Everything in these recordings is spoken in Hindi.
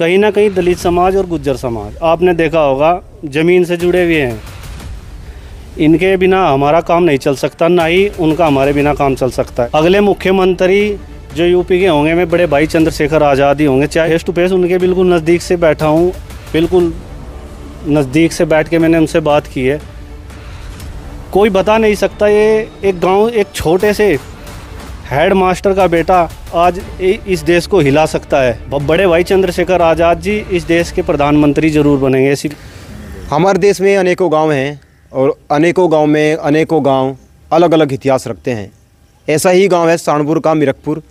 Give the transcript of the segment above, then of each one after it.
कहीं ना कहीं दलित समाज और गुज्जर समाज आपने देखा होगा ज़मीन से जुड़े हुए हैं इनके बिना हमारा काम नहीं चल सकता ना ही उनका हमारे बिना काम चल सकता है अगले मुख्यमंत्री जो यूपी के होंगे मैं बड़े भाई चंद्रशेखर आज़ाद ही होंगे चाहे फेस टू फेस उनके बिल्कुल नज़दीक से बैठा हूँ बिल्कुल नज़दीक से बैठ के मैंने उनसे बात की है कोई बता नहीं सकता ये एक गांव एक छोटे से हेड मास्टर का बेटा आज इस देश को हिला सकता है बड़े भाई चंद्रशेखर आज़ाद जी इस देश के प्रधानमंत्री जरूर बनेंगे इसी हमारे देश में अनेकों गांव हैं और अनेकों गांव में अनेकों गांव अलग अलग इतिहास रखते हैं ऐसा ही गांव है साणपुर का मिरकपुर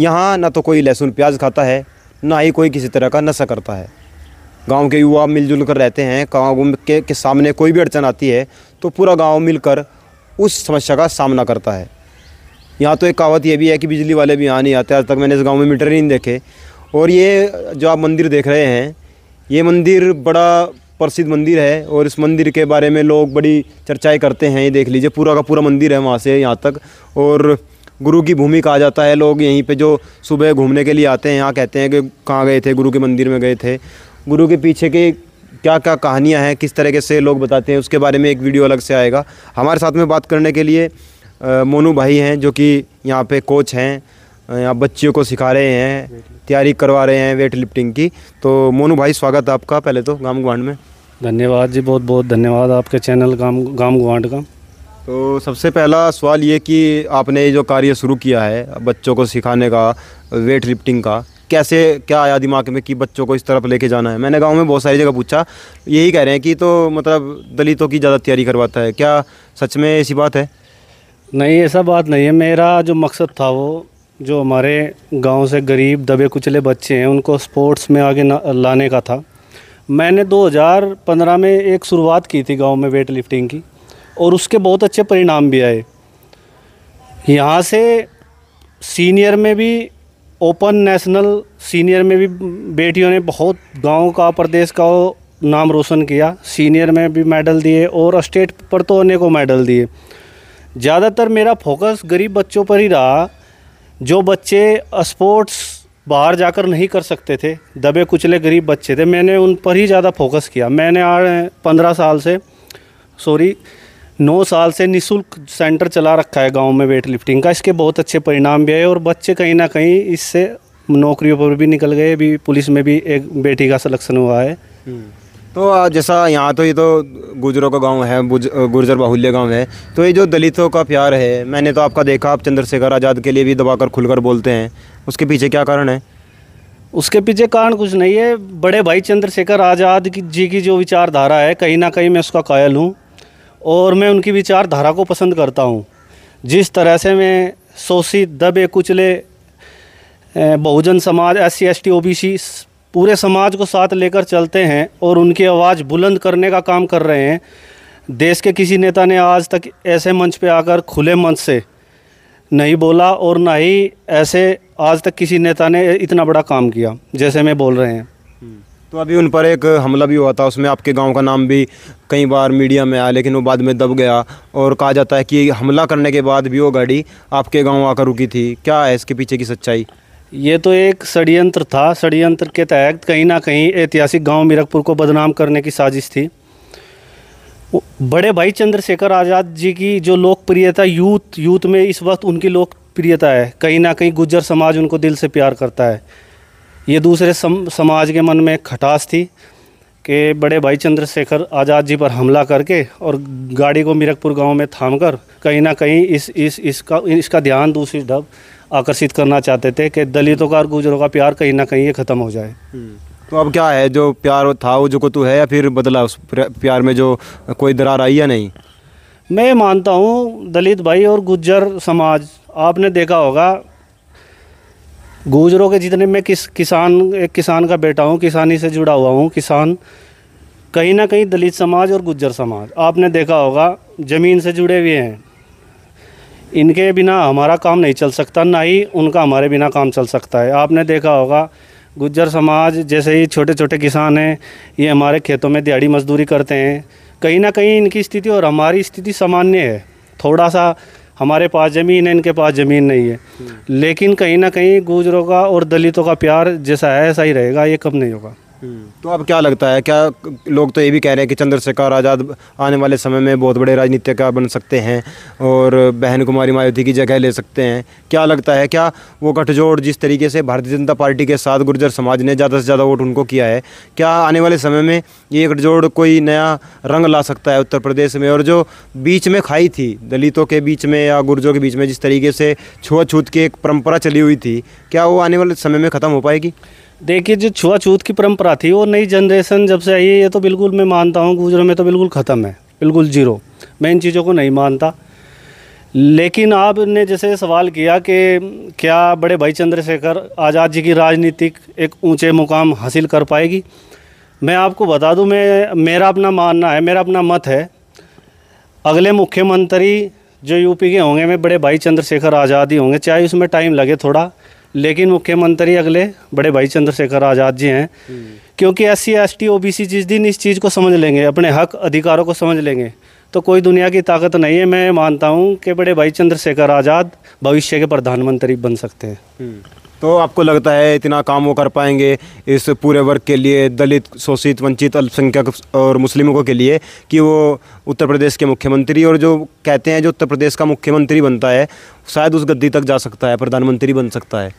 यहाँ ना तो कोई लहसुन प्याज खाता है ना ही कोई किसी तरह का नशा करता है गाँव के युवा मिलजुल कर रहते हैं गाँव के, के सामने कोई भी अड़चन आती है तो पूरा गाँव मिलकर उस समस्या का सामना करता है यहाँ तो एक कहावत ये भी है कि बिजली वाले भी यहाँ नहीं आते आज तक मैंने इस गाँव में मीटर ही नहीं देखे और ये जो आप मंदिर देख रहे हैं ये मंदिर बड़ा प्रसिद्ध मंदिर है और इस मंदिर के बारे में लोग बड़ी चर्चाएँ करते हैं ये देख लीजिए पूरा का पूरा मंदिर है वहाँ से यहाँ तक और गुरु की भूमि कहा जाता है लोग यहीं पे जो सुबह घूमने के लिए आते हैं यहाँ कहते हैं कि कहाँ गए थे गुरु के मंदिर में गए थे गुरु के पीछे के क्या क्या कहानियाँ हैं किस तरीके से लोग बताते हैं उसके बारे में एक वीडियो अलग से आएगा हमारे साथ में बात करने के लिए मोनू भाई हैं जो कि यहाँ पे कोच हैं यहाँ बच्चियों को सिखा रहे हैं तैयारी करवा रहे हैं वेट लिफ्टिंग की तो मोनू भाई स्वागत है आपका पहले तो गांव गुआंड में धन्यवाद जी बहुत बहुत धन्यवाद आपके चैनल गांव गांव गुआंड का तो सबसे पहला सवाल ये कि आपने ये जो कार्य शुरू किया है बच्चों को सिखाने का वेट लिफ्टिंग का कैसे क्या आया दिमाग में कि बच्चों को इस तरफ लेके जाना है मैंने गांव में बहुत सारी जगह पूछा यही कह रहे हैं कि तो मतलब दलितों की ज़्यादा तैयारी करवाता है क्या सच में ऐसी बात है नहीं ऐसा बात नहीं है मेरा जो मकसद था वो जो हमारे गांव से गरीब दबे कुचले बच्चे हैं उनको स्पोर्ट्स में आगे लाने का था मैंने 2015 में एक शुरुआत की थी गांव में वेट लिफ्टिंग की और उसके बहुत अच्छे परिणाम भी आए यहाँ से सीनियर में भी ओपन नेशनल सीनियर में भी बेटियों ने बहुत गांव का प्रदेश का नाम रोशन किया सीनियर में भी मेडल दिए और स्टेट पर तो अनेकों मेडल दिए ज़्यादातर मेरा फोकस गरीब बच्चों पर ही रहा जो बच्चे स्पोर्ट्स बाहर जाकर नहीं कर सकते थे दबे कुचले गरीब बच्चे थे मैंने उन पर ही ज़्यादा फोकस किया मैंने पंद्रह साल से सॉरी नौ साल से निशुल्क सेंटर चला रखा है गांव में वेट लिफ्टिंग का इसके बहुत अच्छे परिणाम भी आए और बच्चे कहीं ना कहीं इससे नौकरियों पर भी निकल गए अभी पुलिस में भी एक बेटी का सलेक्शन हुआ है हम्म। तो जैसा यहाँ तो ये तो गुजरों का गांव है गुर्जर बाहुल्य गांव है तो ये जो दलितों का प्यार है मैंने तो आपका देखा आप चंद्रशेखर आज़ाद के लिए भी दबाकर खुलकर बोलते हैं उसके पीछे क्या कारण है उसके पीछे कारण कुछ नहीं है बड़े भाई चंद्रशेखर आज़ाद की जी की जो विचारधारा है कहीं ना कहीं मैं उसका कायल हूँ और मैं उनकी विचारधारा को पसंद करता हूँ जिस तरह से मैं शोषित दबे कुचले बहुजन समाज S C S T O B C पूरे समाज को साथ लेकर चलते हैं और उनकी आवाज़ बुलंद करने का काम कर रहे हैं देश के किसी नेता ने आज तक ऐसे मंच पे आकर खुले मंच से नहीं बोला और ना ही ऐसे आज तक किसी नेता ने इतना बड़ा काम किया जैसे मैं बोल रहे हैं तो अभी उन पर एक हमला भी हुआ था उसमें आपके गांव का नाम भी कई बार मीडिया में आया लेकिन वो बाद में दब गया और कहा जाता है कि हमला करने के बाद भी वो गाड़ी आपके गांव आकर रुकी थी क्या है इसके पीछे की सच्चाई ये तो एक षडयंत्र था षडयंत्र के तहत कहीं ना कहीं ऐतिहासिक गांव मीरकपुर को बदनाम करने की साजिश थी बड़े भाई चंद्रशेखर आज़ाद जी की जो लोकप्रियता यूथ यूथ में इस वक्त उनकी लोकप्रियता है कहीं ना कहीं गुज्जर समाज उनको दिल से प्यार करता है ये दूसरे सम, समाज के मन में खटास थी कि बड़े भाई चंद्रशेखर आज़ाद जी पर हमला करके और गाड़ी को मिरकपुर गांव में थाम कर कहीं ना कहीं इस इस इसका इसका ध्यान दूसरी ढब आकर्षित करना चाहते थे कि दलितों का और गुजरों का प्यार कहीं ना कहीं ये ख़त्म हो जाए हम्म। तो अब क्या है जो प्यार था वो जो कुतु है या फिर बदला उस प्यार में जो कोई दरार आई या नहीं मैं मानता हूँ दलित भाई और गुज्जर समाज आपने देखा होगा गुजरों के जितने मैं किस किसान एक किसान का बेटा हूँ किसानी से जुड़ा हुआ हूँ किसान कहीं ना कहीं दलित समाज और गुज्जर समाज आपने देखा होगा ज़मीन से जुड़े हुए हैं इनके बिना हमारा काम नहीं चल सकता ना ही उनका हमारे बिना काम चल सकता है आपने देखा होगा गुज्जर समाज जैसे ही छोटे छोटे किसान हैं ये हमारे खेतों में दिहाड़ी मजदूरी करते हैं कहीं ना कहीं इनकी स्थिति और हमारी स्थिति सामान्य है थोड़ा सा हमारे पास ज़मीन है इनके पास ज़मीन नहीं है हम्म। लेकिन कहीं ना कहीं गुजरों का और दलितों का प्यार जैसा है ऐसा ही रहेगा ये कम नहीं होगा तो अब क्या लगता है क्या लोग तो ये भी कह रहे हैं कि चंद्रशेखर आज़ाद आने वाले समय में बहुत बड़े राजनीतिक बन सकते हैं और बहन कुमारी मायावती की जगह ले सकते हैं क्या लगता है क्या वो गठजोड़ जिस तरीके से भारतीय जनता पार्टी के साथ गुर्जर समाज ने ज़्यादा से ज़्यादा वोट उनको किया है क्या आने वाले समय में ये गठजोड़ कोई नया रंग ला सकता है उत्तर प्रदेश में और जो बीच में खाई थी दलितों के बीच में या गुर्जों के बीच में जिस तरीके से छुआछूत की एक परंपरा चली हुई थी क्या वो आने वाले समय में ख़त्म हो पाएगी देखिए जो छुआछूत की परंपरा थी वो नई जनरेशन जब से आई है ये तो बिल्कुल मैं मानता हूँ गुजरों में तो बिल्कुल ख़त्म है बिल्कुल जीरो मैं इन चीज़ों को नहीं मानता लेकिन आपने जैसे सवाल किया कि क्या बड़े भाई चंद्रशेखर आज़ाद जी की राजनीतिक एक ऊंचे मुकाम हासिल कर पाएगी मैं आपको बता दूं मैं मेरा अपना मानना है मेरा अपना मत है अगले मुख्यमंत्री जो यूपी के होंगे मैं बड़े भाई चंद्रशेखर आज़ाद ही होंगे चाहे उसमें टाइम लगे थोड़ा लेकिन मुख्यमंत्री अगले बड़े भाई चंद्रशेखर आज़ाद जी हैं क्योंकि S C S T O B C जिस दिन इस चीज़ को समझ लेंगे अपने हक अधिकारों को समझ लेंगे तो कोई दुनिया की ताकत नहीं है मैं मानता हूँ कि बड़े भाई चंद्रशेखर आज़ाद भविष्य के प्रधानमंत्री बन सकते हैं हम्म। तो आपको लगता है इतना काम वो कर पाएंगे इस पूरे वर्ग के लिए दलित शोषित वंचित अल्पसंख्यक और मुस्लिमों के लिए कि वो उत्तर प्रदेश के मुख्यमंत्री और जो कहते हैं जो उत्तर प्रदेश का मुख्यमंत्री बनता है शायद उस गद्दी तक जा सकता है प्रधानमंत्री बन सकता है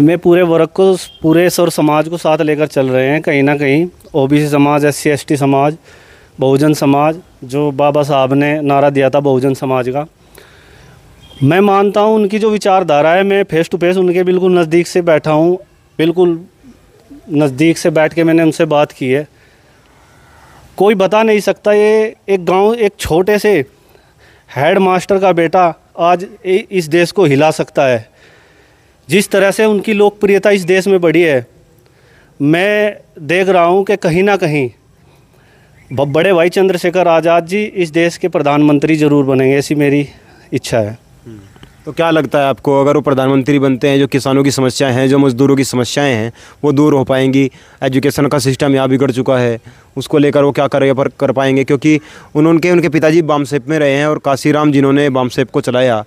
मैं पूरे वर्ग को पूरे और समाज को साथ लेकर चल रहे हैं कहीं ना कहीं ओ समाज एस सी समाज बहुजन समाज जो बाबा साहब ने नारा दिया था बहुजन समाज का मैं मानता हूँ उनकी जो विचारधारा है मैं फेस टू फेस उनके बिल्कुल नज़दीक से बैठा हूँ बिल्कुल नज़दीक से बैठ के मैंने उनसे बात की है कोई बता नहीं सकता ये एक गांव एक छोटे से हेड मास्टर का बेटा आज इस देश को हिला सकता है जिस तरह से उनकी लोकप्रियता इस देश में बढ़ी है मैं देख रहा हूँ कि कहीं ना कहीं बड़े भाई चंद्रशेखर आज़ाद जी इस देश के प्रधानमंत्री ज़रूर बनेंगे ऐसी मेरी इच्छा है तो क्या लगता है आपको अगर वो प्रधानमंत्री बनते हैं जो किसानों की समस्याएं हैं जो मज़दूरों की समस्याएं हैं वो दूर हो पाएंगी एजुकेशन का सिस्टम यहाँ बिगड़ चुका है उसको लेकर वो क्या कर पर कर पाएंगे क्योंकि उन्होंने उनके पिताजी बामसेप में रहे हैं और काशीराम जिन्होंने बामसेप को चलाया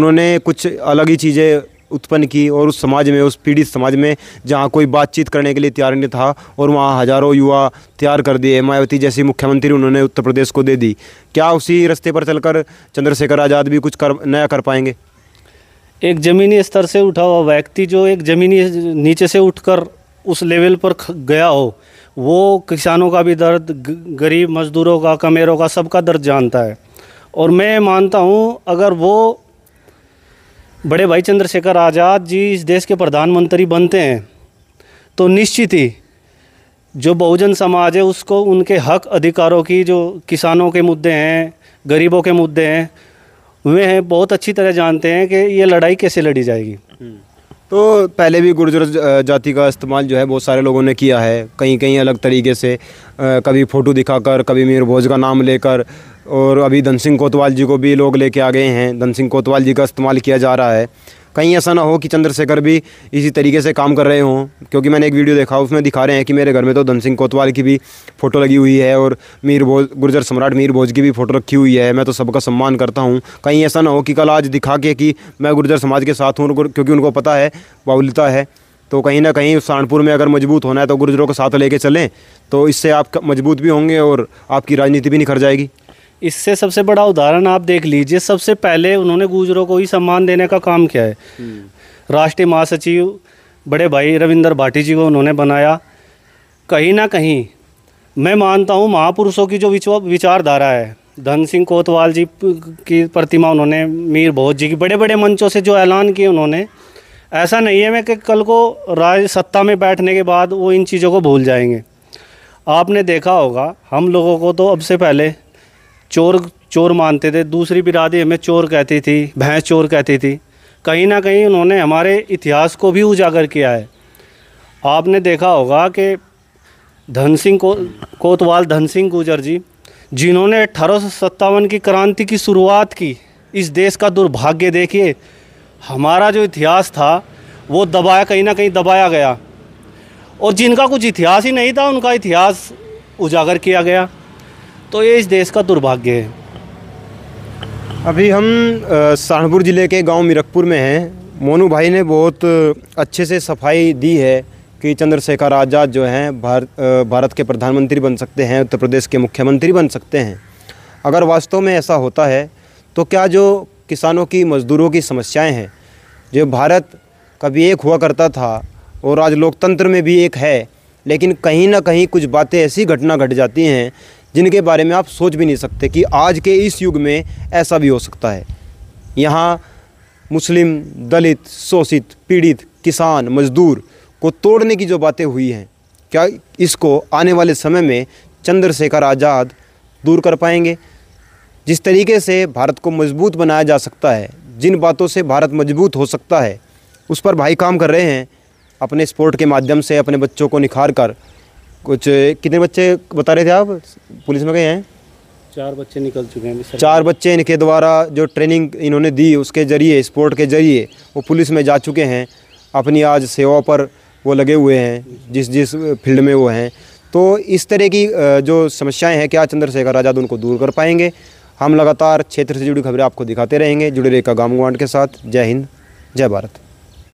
उन्होंने कुछ अलग ही चीज़ें उत्पन्न की और उस समाज में उस पीड़ित समाज में जहाँ कोई बातचीत करने के लिए तैयार नहीं था और वहाँ हज़ारों युवा तैयार कर दिए मायावती जैसी मुख्यमंत्री उन्होंने उत्तर प्रदेश को दे दी क्या उसी रास्ते पर चलकर चंद्रशेखर आज़ाद भी कुछ कर नया कर पाएंगे एक ज़मीनी स्तर से उठा हुआ व्यक्ति जो एक ज़मीनी नीचे से उठकर उस लेवल पर गया हो वो किसानों का भी दर्द गरीब मज़दूरों का कमेरों का सबका दर्द जानता है और मैं मानता हूँ अगर वो बड़े भाई चंद्रशेखर आज़ाद जी इस देश के प्रधानमंत्री बनते हैं तो निश्चित ही जो बहुजन समाज है उसको उनके हक अधिकारों की जो किसानों के मुद्दे हैं गरीबों के मुद्दे हैं वे हैं बहुत अच्छी तरह जानते हैं कि ये लड़ाई कैसे लड़ी जाएगी हम्म। तो पहले भी गुर्जर जाति का इस्तेमाल जो है बहुत सारे लोगों ने किया है कहीं कहीं अलग तरीके से कभी फ़ोटो दिखाकर कभी मीर भोज का नाम लेकर और अभी धन सिंह कोतवाल जी को भी लोग लेके आ गए हैं धन सिंह कोतवाल जी का इस्तेमाल किया जा रहा है कहीं ऐसा ना हो कि चंद्रशेखर भी इसी तरीके से काम कर रहे हों क्योंकि मैंने एक वीडियो देखा उसमें दिखा रहे हैं कि मेरे घर में तो धन सिंह कोतवाल की भी फ़ोटो लगी हुई है और मीर भोज गुर्जर सम्राट मीर भोज की भी फ़ोटो रखी हुई है मैं तो सबका सम्मान करता हूँ कहीं ऐसा ना हो कि कल आज दिखा के कि मैं गुर्जर समाज के साथ हूँ क्योंकि उनको पता है बाउलता है तो कहीं ना कहीं सहारनपुर में अगर मजबूत होना है तो गुर्जरों को साथ लेके चलें तो इससे आप मजबूत भी होंगे और आपकी राजनीति भी निखर जाएगी इससे सबसे बड़ा उदाहरण आप देख लीजिए सबसे पहले उन्होंने गुजरों को ही सम्मान देने का काम किया है हम्म। राष्ट्रीय महासचिव बड़े भाई रविंदर भाटी जी को उन्होंने बनाया कहीं ना कहीं मैं मानता हूँ महापुरुषों की जो विचारधारा है धन सिंह कोतवाल जी की प्रतिमा उन्होंने मीर भोज जी की बड़े बड़े मंचों से जो ऐलान किए उन्होंने ऐसा नहीं है मैं कि कल को राज सत्ता में बैठने के बाद वो इन चीज़ों को भूल जाएंगे आपने देखा होगा हम लोगों को तो अब से पहले चोर चोर मानते थे दूसरी बिरादरी हमें चोर कहती थी भैंस चोर कहती थी कहीं ना कहीं उन्होंने हमारे इतिहास को भी उजागर किया है आपने देखा होगा कि धन सिंह को कोतवाल धन सिंह गुजर जी जिन्होंने अठारह की क्रांति की शुरुआत की इस देश का दुर्भाग्य देखिए हमारा जो इतिहास था वो दबाया कहीं ना कहीं दबाया गया और जिनका कुछ इतिहास ही नहीं था उनका इतिहास उजागर किया गया तो ये इस देश का दुर्भाग्य है अभी हम सहारनपुर ज़िले के गांव मिरकपुर में हैं मोनू भाई ने बहुत अच्छे से सफाई दी है कि चंद्रशेखर आज़ाद जो हैं भारत भारत के प्रधानमंत्री बन सकते हैं उत्तर प्रदेश के मुख्यमंत्री बन सकते हैं अगर वास्तव में ऐसा होता है तो क्या जो किसानों की मज़दूरों की समस्याएं हैं जो भारत कभी एक हुआ करता था और आज लोकतंत्र में भी एक है लेकिन कहीं ना कहीं कुछ बातें ऐसी घटना घट जाती हैं जिनके बारे में आप सोच भी नहीं सकते कि आज के इस युग में ऐसा भी हो सकता है यहाँ मुस्लिम दलित शोषित पीड़ित किसान मजदूर को तोड़ने की जो बातें हुई हैं क्या इसको आने वाले समय में चंद्रशेखर आज़ाद दूर कर पाएंगे जिस तरीके से भारत को मजबूत बनाया जा सकता है जिन बातों से भारत मजबूत हो सकता है उस पर भाई काम कर रहे हैं अपने स्पोर्ट के माध्यम से अपने बच्चों को निखार कर कुछ कितने बच्चे बता रहे थे आप पुलिस में गए हैं चार बच्चे निकल चुके हैं चार बच्चे इनके द्वारा जो ट्रेनिंग इन्होंने दी उसके ज़रिए स्पोर्ट के ज़रिए वो पुलिस में जा चुके हैं अपनी आज सेवा पर वो लगे हुए हैं जिस जिस फील्ड में वो हैं तो इस तरह की जो समस्याएं हैं क्या चंद्रशेखर आज़ाद उनको दूर कर पाएंगे हम लगातार क्षेत्र से जुड़ी खबरें आपको दिखाते रहेंगे जुड़े रहेगा गाँव के साथ जय हिंद जय भारत